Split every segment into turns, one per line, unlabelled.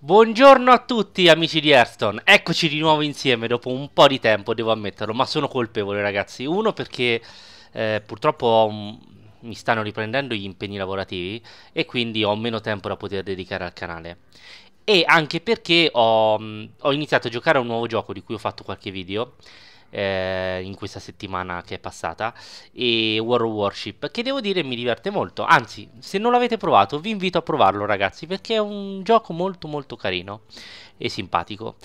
Buongiorno a tutti amici di Hearthstone, eccoci di nuovo insieme dopo un po' di tempo, devo ammetterlo, ma sono colpevole ragazzi. Uno perché eh, purtroppo un... mi stanno riprendendo gli impegni lavorativi e quindi ho meno tempo da poter dedicare al canale. E anche perché ho, mm, ho iniziato a giocare a un nuovo gioco di cui ho fatto qualche video eh, in questa settimana che è passata e World of Warship che devo dire mi diverte molto anzi se non l'avete provato vi invito a provarlo ragazzi perché è un gioco molto molto carino e simpatico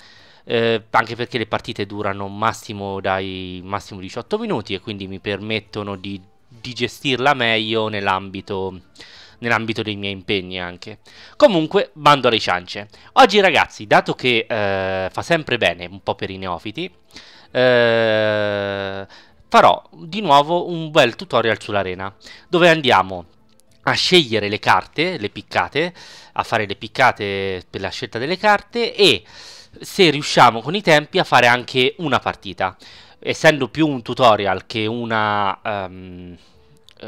eh, anche perché le partite durano massimo dai massimo 18 minuti e quindi mi permettono di gestirla meglio nell'ambito nell'ambito dei miei impegni anche. Comunque, bando alle ciance. Oggi ragazzi, dato che eh, fa sempre bene un po' per i neofiti, eh, farò di nuovo un bel tutorial sull'arena dove andiamo a scegliere le carte, le piccate, a fare le piccate per la scelta delle carte e se riusciamo con i tempi a fare anche una partita. Essendo più un tutorial che una... Um,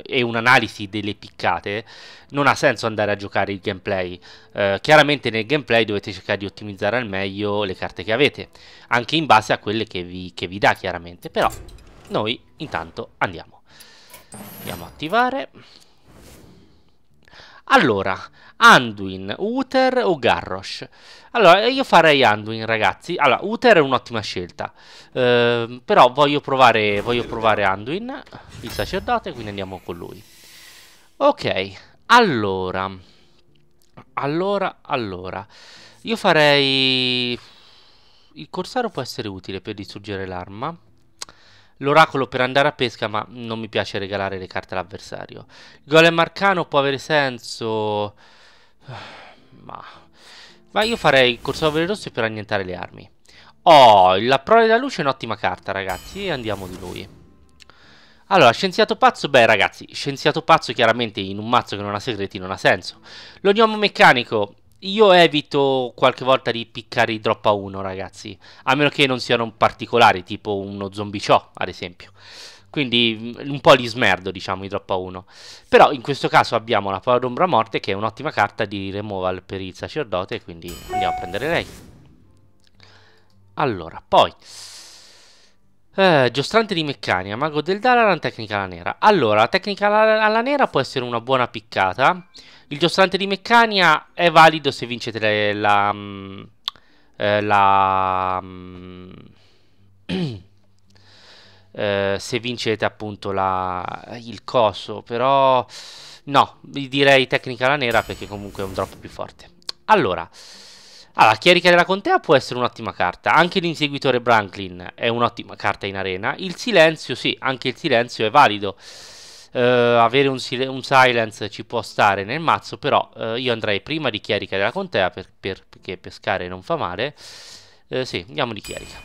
e un'analisi delle piccate, non ha senso andare a giocare il gameplay. Eh, chiaramente nel gameplay dovete cercare di ottimizzare al meglio le carte che avete, anche in base a quelle che vi, che vi dà chiaramente, però noi intanto andiamo. Andiamo a attivare. Allora, Anduin, Uther o Garrosh? Allora, io farei Anduin, ragazzi. Allora, Uther è un'ottima scelta. Eh, però voglio provare, voglio provare Anduin, il sacerdote, quindi andiamo con lui. Ok, allora. Allora, allora. Io farei... Il corsaro può essere utile per distruggere l'arma. L'oracolo per andare a pesca, ma non mi piace regalare le carte all'avversario. Golem arcano può avere senso... Ma... Ma io farei il corsovere rosso per annientare le armi. Oh, la prole della luce è un'ottima carta, ragazzi. E andiamo di lui. Allora, scienziato pazzo, beh ragazzi, scienziato pazzo chiaramente in un mazzo che non ha segreti non ha senso. L'ognomo meccanico, io evito qualche volta di piccare i drop a uno, ragazzi. A meno che non siano particolari, tipo uno zombiciò, ad esempio. Quindi mm, un po' li smerdo, diciamo, i drop a uno. Però in questo caso abbiamo la Paura d'Ombra Morte, che è un'ottima carta di removal per il sacerdote, quindi andiamo a prendere lei. Allora, poi... Eh, giostrante di meccanica, mago del Dalaran, tecnica alla nera. Allora, la tecnica alla, alla nera può essere una buona piccata... Il giostrante di Meccania è valido se vincete la... Mm, eh, la, mm, la eh, se vincete appunto la, il coso, però no, direi tecnica la nera perché comunque è un drop più forte. Allora, allora, Chierica della Contea può essere un'ottima carta, anche l'inseguitore Branklin è un'ottima carta in arena, il silenzio sì, anche il silenzio è valido eh, avere un, un, silence ci può stare nel mazzo, però eh, io andrei prima di chierica della contea per, per, perché pescare non fa male. Eh, sì, andiamo di chierica.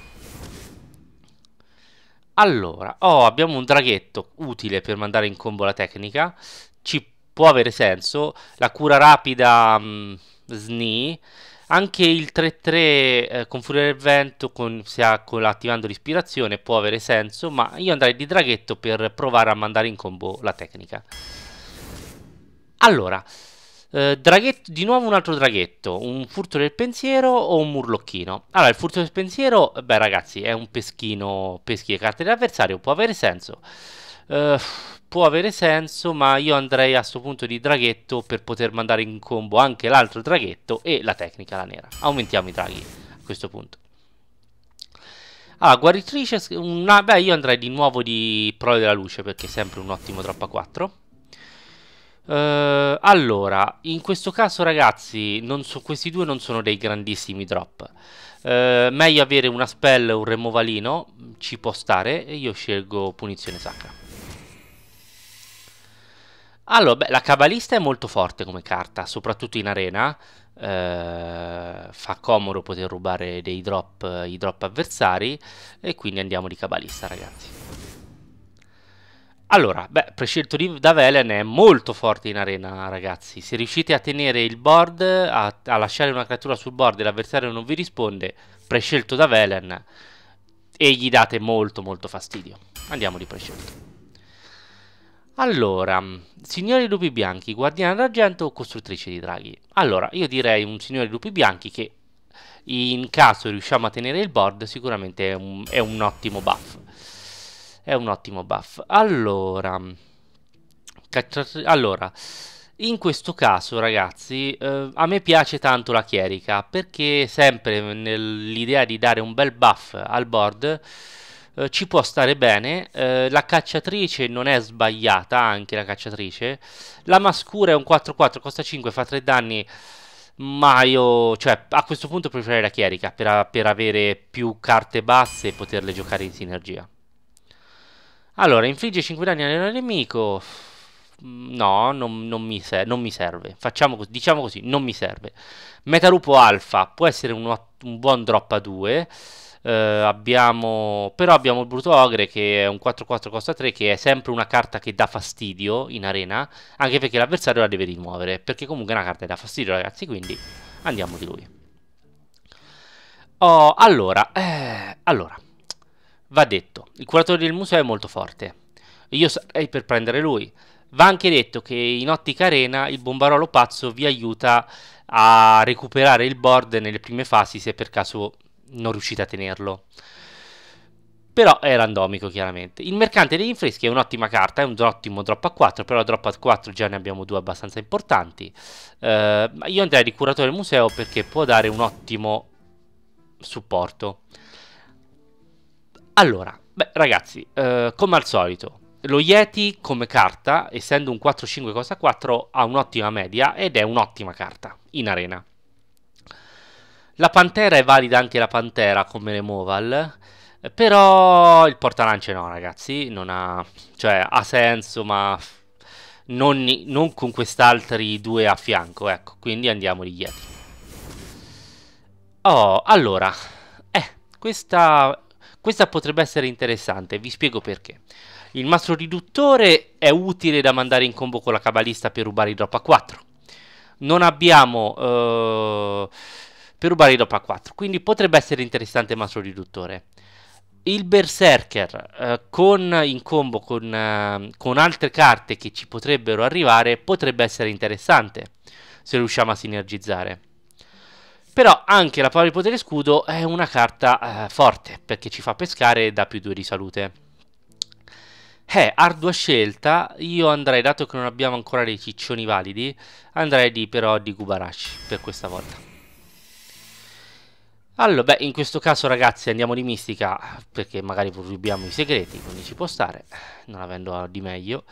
Allora, oh, abbiamo un draghetto utile per mandare in combo la tecnica. Ci può avere senso. La cura rapida... Mh, mm, Snee. Anche il 3-3 eh, con Furia del Vento, con, sia con, attivando l'ispirazione, può avere senso, ma io andrei di draghetto per provare a mandare in combo la tecnica. Allora, eh, di nuovo un altro draghetto, un furto del pensiero o un murlocchino? Allora, il furto del pensiero, beh ragazzi, è un peschino, peschi le carte dell'avversario, può avere senso eh, può avere senso, ma io andrei a sto punto di draghetto per poter mandare in combo anche l'altro draghetto e la tecnica la nera. Aumentiamo i draghi a questo punto. Ah, guaritrice, una, beh io andrei di nuovo di Prole della Luce perché è sempre un ottimo drop 4 Uh, allora, in questo caso ragazzi, so, questi due non sono dei grandissimi drop. Uh, meglio avere una spell o un removalino, ci può stare, e io scelgo punizione sacra. Allora, beh, la cabalista è molto forte come carta, soprattutto in arena. Eh, fa comodo poter rubare dei drop, i drop avversari. E quindi andiamo di cabalista, ragazzi. Allora, beh, prescelto di, da Velen è molto forte in arena, ragazzi. Se riuscite a tenere il board, a, a lasciare una creatura sul board e l'avversario non vi risponde, prescelto da Velen, e gli date molto molto fastidio. Andiamo di prescelto. Allora, Signori Lupi Bianchi, Guardiana d'Argento o Costruttrice di Draghi? Allora, io direi un Signore Lupi Bianchi che in caso riusciamo a tenere il board sicuramente è un, è un ottimo buff. È un ottimo buff. Allora, allora in questo caso ragazzi, eh, a me piace tanto la chierica perché sempre nell'idea di dare un bel buff al board eh, ci può stare bene. Eh, la cacciatrice non è sbagliata, anche la cacciatrice. La mascura è un 4-4, costa 5, fa 3 danni. Ma io, cioè, a questo punto preferirei la chierica per, per avere più carte basse e poterle giocare in sinergia. Allora, infligge 5 danni al nemico. No, non, non, mi non, mi serve. Facciamo così, diciamo così, non mi serve. Metalupo Alfa può essere un, un buon drop a 2 eh, abbiamo, però abbiamo il Bruto Ogre che è un 4-4 costa 3 che è sempre una carta che dà fastidio in arena, anche perché l'avversario la deve rimuovere, perché comunque è una carta che dà fastidio ragazzi, quindi andiamo di lui. Oh, allora, eh, allora, va detto, il curatore del museo è molto forte, io sarei per prendere lui. Va anche detto che in ottica arena il bombarolo pazzo vi aiuta a recuperare il board nelle prime fasi se per caso non riuscite a tenerlo. Però è randomico chiaramente. Il mercante degli infreschi è un'ottima carta, è un ottimo drop a 4, però drop a 4 già ne abbiamo due abbastanza importanti. Eh, io andrei di curatore del museo perché può dare un ottimo supporto. Allora, beh ragazzi, eh, come al solito, lo Yeti come carta, essendo un 4-5 cosa 4, ha un'ottima media ed è un'ottima carta in arena. La Pantera è valida anche la Pantera come removal. Però il portalance no, ragazzi. Non ha. Cioè, ha senso, ma. Non, non con quest'altri due a fianco, ecco. Quindi andiamo di Yeti. Oh, allora. Eh, questa. Questa potrebbe essere interessante, vi spiego perché. Il mastro riduttore è utile da mandare in combo con la cabalista per rubare i drop a 4. Non abbiamo. Eh per rubare i dopa 4. Quindi potrebbe essere interessante ma riduttore. Il Berserker eh, con, in combo con, eh, con altre carte che ci potrebbero arrivare potrebbe essere interessante se riusciamo a sinergizzare. Però anche la parola di potere scudo è una carta eh, forte perché ci fa pescare e dà più 2 di salute. Eh, ardua scelta, io andrei, dato che non abbiamo ancora dei ciccioni validi, andrei di, però di Gubarashi per questa volta. Allora, beh, in questo caso ragazzi andiamo di mistica, perché magari rubiamo i segreti, quindi ci può stare, non avendo di meglio.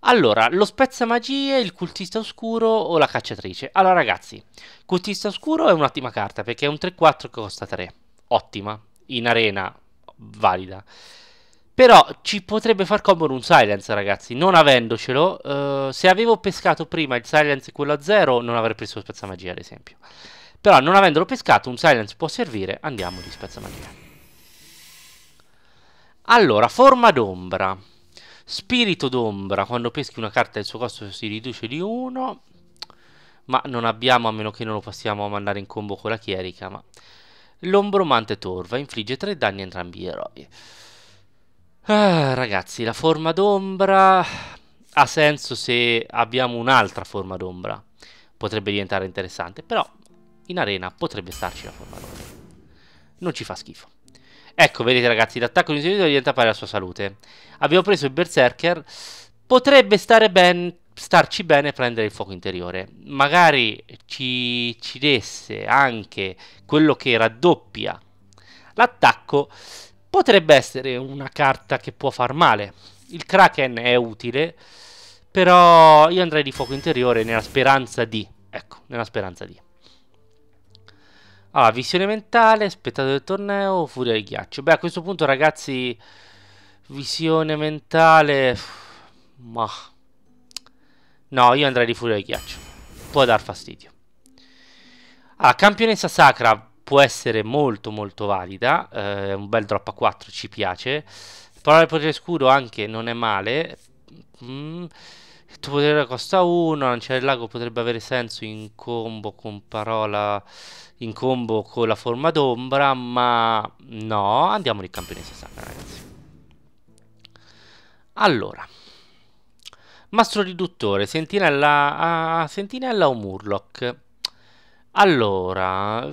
Allora, lo spezza magie, il cultista oscuro o la cacciatrice? Allora ragazzi, cultista oscuro è un'ottima carta, perché è un 3-4 che costa 3. Ottima, in arena, valida. Però ci potrebbe far comodo un silence, ragazzi, non avendocelo. Eh, se avevo pescato prima il silence quello a 0, non avrei preso lo spezza magia, ad esempio. Però non avendolo pescato un silence può servire. Andiamo di spezzamagia. Allora, forma d'ombra. Spirito d'ombra. Quando peschi una carta il suo costo si riduce di 1. Ma non abbiamo, a meno che non lo possiamo mandare in combo con la chierica. Ma... L'ombromante torva infligge 3 danni a entrambi gli eroi. Ah, ragazzi, la forma d'ombra ha senso se abbiamo un'altra forma d'ombra. Potrebbe diventare interessante, però in arena potrebbe starci la forma d'oro. Non ci fa schifo. Ecco, vedete ragazzi, l'attacco di un individuo diventa pari alla sua salute. Abbiamo preso il Berserker. Potrebbe stare ben, starci bene prendere il fuoco interiore. Magari ci, ci desse anche quello che raddoppia l'attacco. Potrebbe essere una carta che può far male. Il Kraken è utile, però io andrei di fuoco interiore nella speranza di... Ecco, nella speranza di... Allora, ah, visione mentale, spettatore del torneo, furia di ghiaccio. Beh, a questo punto, ragazzi, visione mentale... Ma... No, io andrei di furia di ghiaccio. Può dar fastidio. Allora, campionessa sacra può essere molto molto valida. Eh, un bel drop a 4, ci piace. Parola di potere scuro anche non è male. Mmm... Tu potere costa 1, lanciare il lago potrebbe avere senso in combo con parola, in combo con la forma d'ombra, ma no, andiamo di campione 60 ragazzi. Allora, mastro riduttore, sentinella, ah, ah, sentinella o murloc? Allora,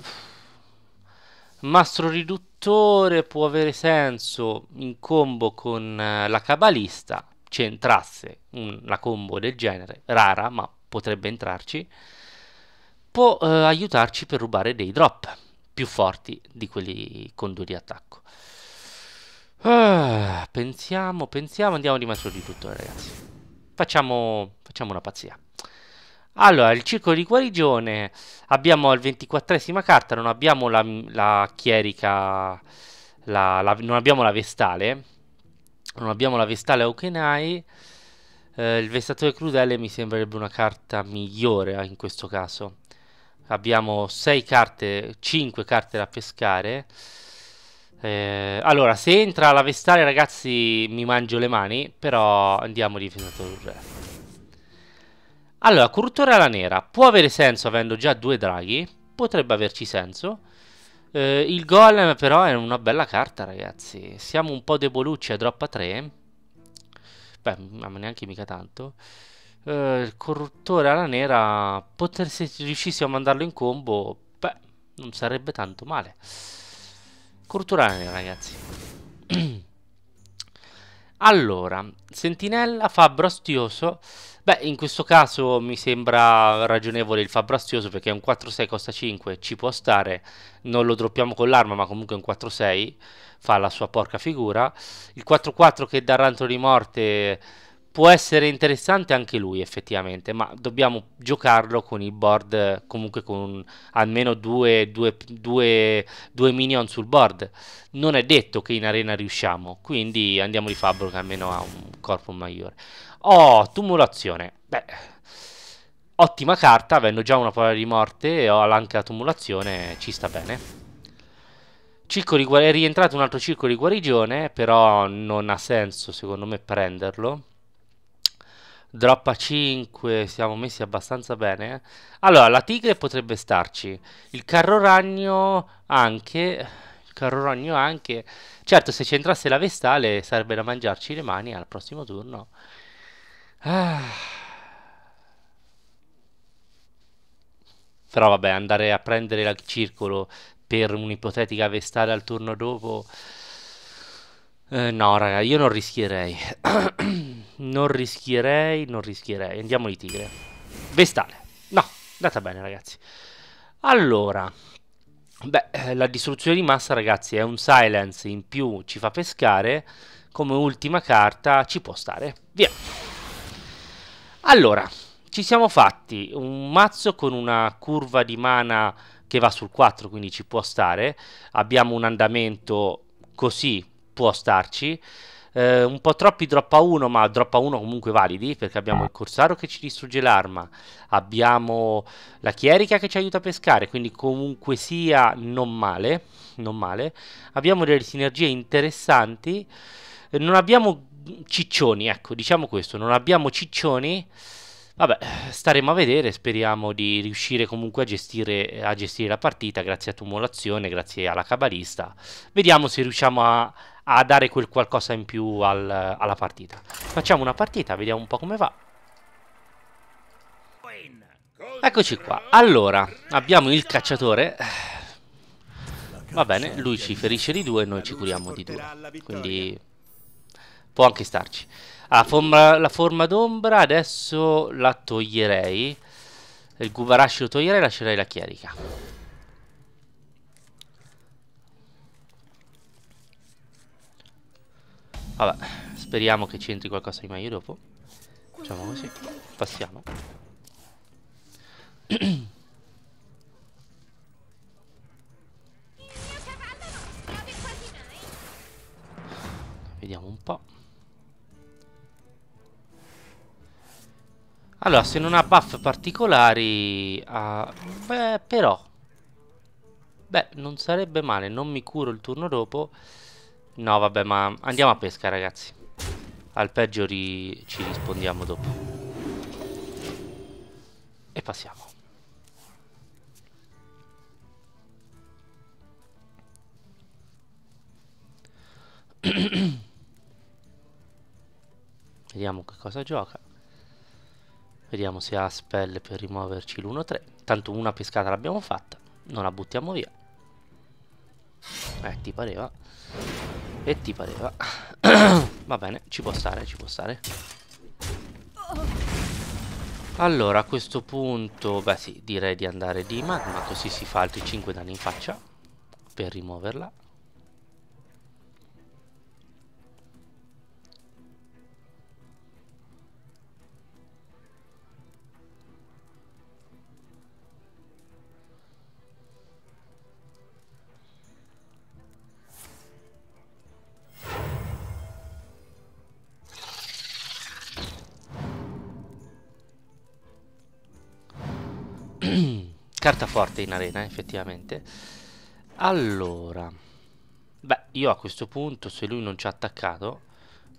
mastro riduttore può avere senso in combo con eh, la cabalista c'entrasse una combo del genere, rara ma potrebbe entrarci, può eh, aiutarci per rubare dei drop più forti di quelli con due di attacco. Ah, pensiamo, pensiamo, andiamo di maestro di tutto ragazzi. Facciamo, facciamo una pazzia. Allora, il circo di guarigione, abbiamo al 24esima carta, non abbiamo la, la chierica, la, la, non abbiamo la vestale, non abbiamo la Vestale Aukenai. Eh, il Vestatore Crudele mi sembrerebbe una carta migliore eh, in questo caso. Abbiamo 6 carte, 5 carte da pescare. Eh, allora, se entra la Vestale, ragazzi, mi mangio le mani. Però andiamo di Vestatore Crudele. Allora, Corruttore alla Nera. Può avere senso avendo già due draghi. Potrebbe averci senso. Eh, il golem però è una bella carta ragazzi. Siamo un po' debolucci a droppa 3. Beh, ma neanche mica tanto. Eh, il corruttore alla nera, poter, se riuscissimo a mandarlo in combo, beh, non sarebbe tanto male. Corruttore alla nera ragazzi. allora, sentinella, fabbro astioso. Beh, in questo caso mi sembra ragionevole il Fabrazioso perché un 4-6 costa 5, ci può stare, non lo droppiamo con l'arma, ma comunque un 4-6 fa la sua porca figura. Il 4-4 che dà rantolo di morte può essere interessante anche lui effettivamente, ma dobbiamo giocarlo con i board, comunque con almeno due, due, due, due minion sul board. Non è detto che in arena riusciamo, quindi andiamo di fabbro che almeno ha un corpo maggiore. Oh, tumulazione. Beh, ottima carta, avendo già una parola di morte e ho anche la tumulazione, ci sta bene. di è rientrato un altro circo di guarigione, però non ha senso secondo me prenderlo droppa 5, siamo messi abbastanza bene. Eh. Allora, la tigre potrebbe starci. Il carro ragno anche. Il carro ragno anche. Certo, se c'entrasse la vestale sarebbe da mangiarci le mani al prossimo turno. Ah. Però vabbè, andare a prendere il circolo per un'ipotetica vestale al turno dopo eh, no, raga, io non rischierei. non rischierei, non rischierei. Andiamo di tigre. Vestale. No, andata bene, ragazzi. Allora, beh, eh, la distruzione di massa, ragazzi, è un silence in più, ci fa pescare. Come ultima carta ci può stare. Via. Allora, ci siamo fatti un mazzo con una curva di mana che va sul 4, quindi ci può stare. Abbiamo un andamento così può starci. Eh, un po' troppi drop a 1, ma drop a 1 comunque validi, perché abbiamo il Corsaro che ci distrugge l'arma, abbiamo la Chierica che ci aiuta a pescare, quindi comunque sia non male, non male. Abbiamo delle sinergie interessanti, eh, non abbiamo ciccioni, ecco, diciamo questo, non abbiamo ciccioni. Vabbè, staremo a vedere, speriamo di riuscire comunque a gestire, a gestire la partita grazie a Tumulazione, grazie alla Cabalista. Vediamo se riusciamo a, a dare quel qualcosa in più al, alla partita. Facciamo una partita, vediamo un po' come va. Eccoci qua. Allora, abbiamo il cacciatore. Va bene, lui ci ferisce di due e noi ci curiamo di due. Quindi può anche starci. Ah, forma, la forma d'ombra adesso la toglierei. Il Gubarashi lo toglierei e lascerei la chierica. Vabbè, speriamo che ci entri qualcosa di meglio dopo. Facciamo così. Passiamo. Vediamo un po'. Allora, se non ha buff particolari... Ah, beh, però... Beh, non sarebbe male. Non mi curo il turno dopo... No, vabbè, ma andiamo a pesca, ragazzi. Al peggio ri... ci rispondiamo dopo. E passiamo. Vediamo che cosa gioca. Vediamo se ha spell per rimuoverci l'1-3. Tanto una pescata l'abbiamo fatta. Non la buttiamo via. Eh, ti pareva. E ti pareva Va bene, ci può stare, ci può stare Allora, a questo punto Beh sì, direi di andare di magma Così si fa altri 5 danni in faccia Per rimuoverla Carta forte in arena, effettivamente. Allora. Beh, io a questo punto, se lui non ci ha attaccato,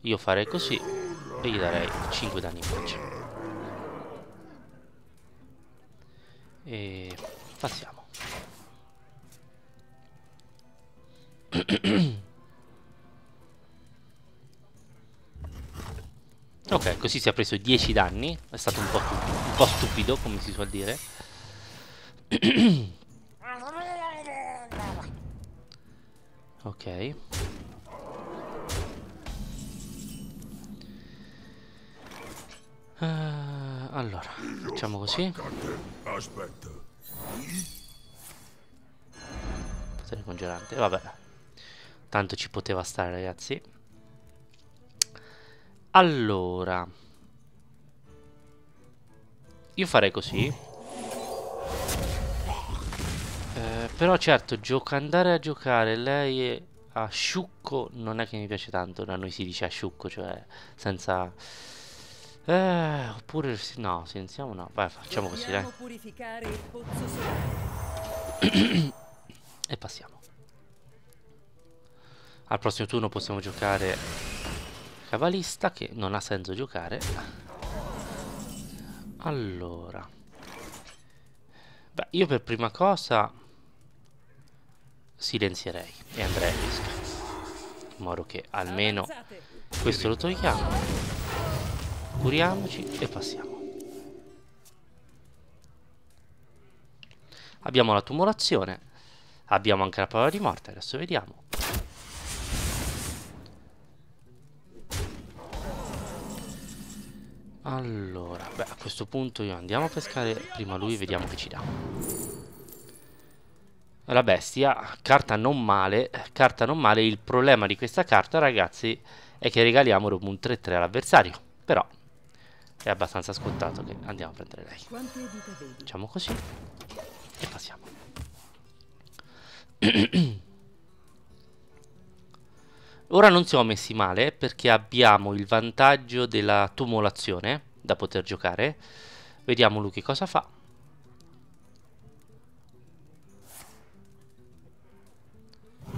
io farei così e gli darei 5 danni in faccia. E passiamo. ok, così si è preso 10 danni. È stato un po', un po' stupido, come si suol dire ok. Uh, allora, facciamo così. Aspetta. Potene congelante, vabbè. Tanto ci poteva stare, ragazzi. Allora. Io farei così. Però certo, gioca, andare a giocare lei è a sciucco non è che mi piace tanto. Da noi si dice a sciucco, cioè senza... Eh, oppure... No, sentiamo no. Vai, facciamo così, dai. e passiamo. Al prossimo turno possiamo giocare cavalista, che non ha senso giocare. Allora... Beh, io per prima cosa silenzierei e andrei a pesca in modo che almeno questo lo togliamo curiamoci e passiamo abbiamo la tumulazione abbiamo anche la parola di morte adesso vediamo allora beh a questo punto io andiamo a pescare prima lui vediamo che ci dà la bestia, carta non male, carta non male, il problema di questa carta ragazzi è che regaliamo un 3-3 all'avversario, però è abbastanza scontato che andiamo a prendere lei. Facciamo così e passiamo. Ora non siamo messi male perché abbiamo il vantaggio della tumulazione da poter giocare. Vediamo lui che cosa fa.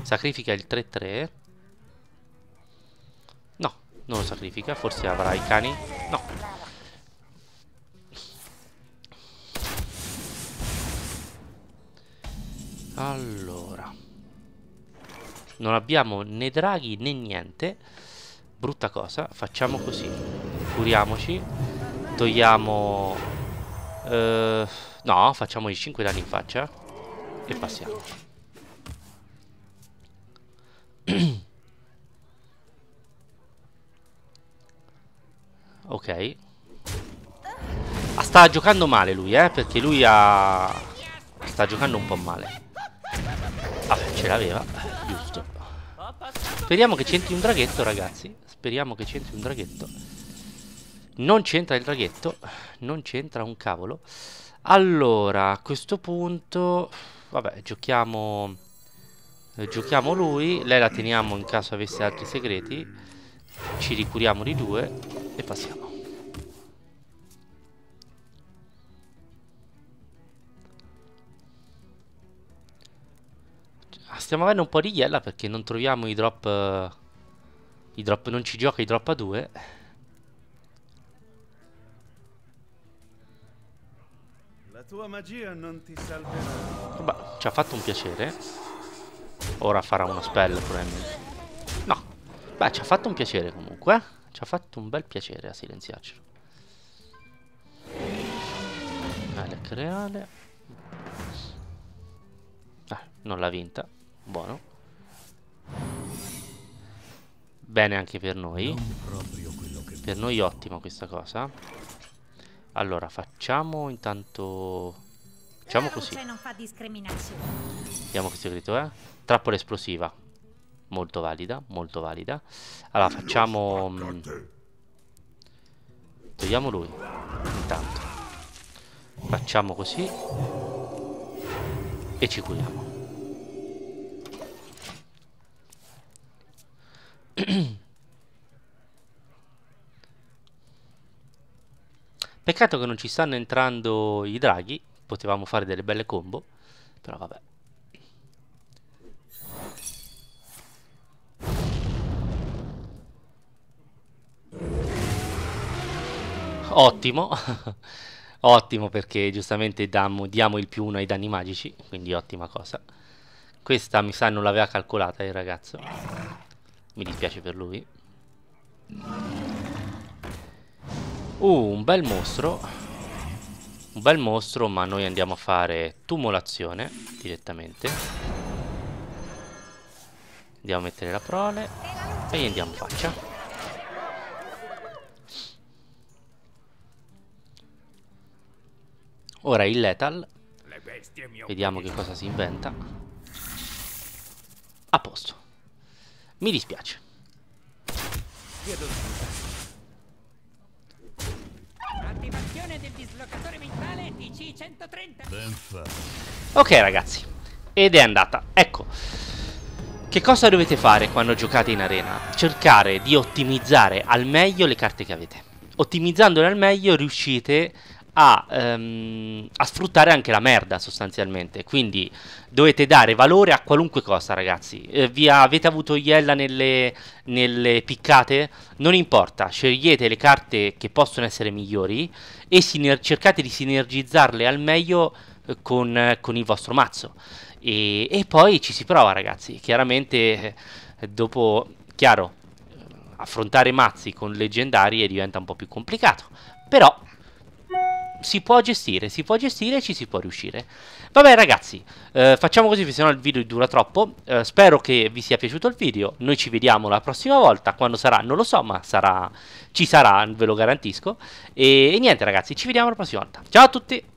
Sacrifica il 3-3. No, non lo sacrifica. Forse avrà i cani. No. Allora. Non abbiamo né draghi né niente. Brutta cosa. Facciamo così. Curiamoci. Togliamo... Eh, no, facciamo i 5 danni in faccia. E passiamo. ok. Ah, sta giocando male lui, eh, perché lui ha... Sta giocando un po' male. Vabbè, ce l'aveva, giusto. Speriamo che c'entri un draghetto, ragazzi. Speriamo che c'entri un draghetto. Non c'entra il draghetto, non c'entra un cavolo. Allora, a questo punto... Vabbè, giochiamo... Eh, giochiamo lui, lei la teniamo in caso avesse altri segreti, ci ricuriamo di due e passiamo. Ah, stiamo avendo un po' di iella perché non troviamo i drop... Uh, I drop non ci gioca i drop a due. La tua magia non ti salverà. Vabbè, ci ha fatto un piacere. Ora farà uno spell probabilmente. No. Beh, ci ha fatto un piacere comunque. Eh. Ci ha fatto un bel piacere a silenziarcelo. Alec reale. Ah, non l'ha vinta. Buono. Bene anche per noi. Per noi ottima questa cosa. Allora, facciamo intanto Facciamo così. Vediamo che segreto è. Trappola esplosiva. Molto valida, molto valida. Allora facciamo... Mm, Togliamo lui. Intanto. Facciamo così. E ci curiamo. Peccato che non ci stanno entrando i draghi potevamo fare delle belle combo, però vabbè. Ottimo, ottimo perché giustamente damo, diamo il più uno ai danni magici, quindi ottima cosa. Questa mi sa non l'aveva calcolata il ragazzo, mi dispiace per lui. Uh, un bel mostro un bel mostro ma noi andiamo a fare tumulazione direttamente andiamo a mettere la prole e gli andiamo faccia ora il lethal vediamo che cosa si inventa a posto mi dispiace dislocatore mentale TC-130. Ok ragazzi, ed è andata. Ecco, che cosa dovete fare quando giocate in arena? Cercare di ottimizzare al meglio le carte che avete. Ottimizzandole al meglio riuscite a, ehm, a, sfruttare anche la merda sostanzialmente. Quindi dovete dare valore a qualunque cosa, ragazzi. Eh, vi avete avuto Iella nelle, nelle, piccate? Non importa, scegliete le carte che possono essere migliori e cercate di sinergizzarle al meglio eh, con, con, il vostro mazzo. E, e poi ci si prova, ragazzi. Chiaramente eh, dopo... Chiaro, eh, affrontare mazzi con leggendarie diventa un po' più complicato. Però si può gestire, si può gestire e ci si può riuscire. Vabbè ragazzi, eh, facciamo così, se no il video dura troppo. Eh, spero che vi sia piaciuto il video. Noi ci vediamo la prossima volta, quando sarà, non lo so, ma sarà, ci sarà, ve lo garantisco. E, e niente ragazzi, ci vediamo la prossima volta. Ciao a tutti!